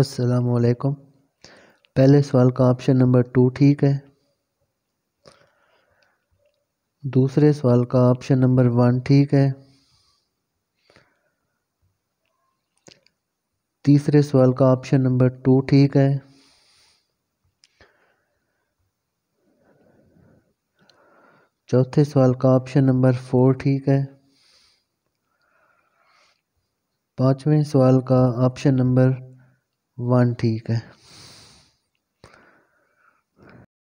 असलकुम पहले सवाल का ऑप्शन नंबर टू ठीक है दूसरे सवाल का ऑप्शन नंबर वन ठीक है तीसरे सवाल का ऑप्शन नंबर टू ठीक है चौथे सवाल का ऑप्शन नंबर फोर ठीक है पांचवें सवाल का ऑप्शन नंबर वन ठीक है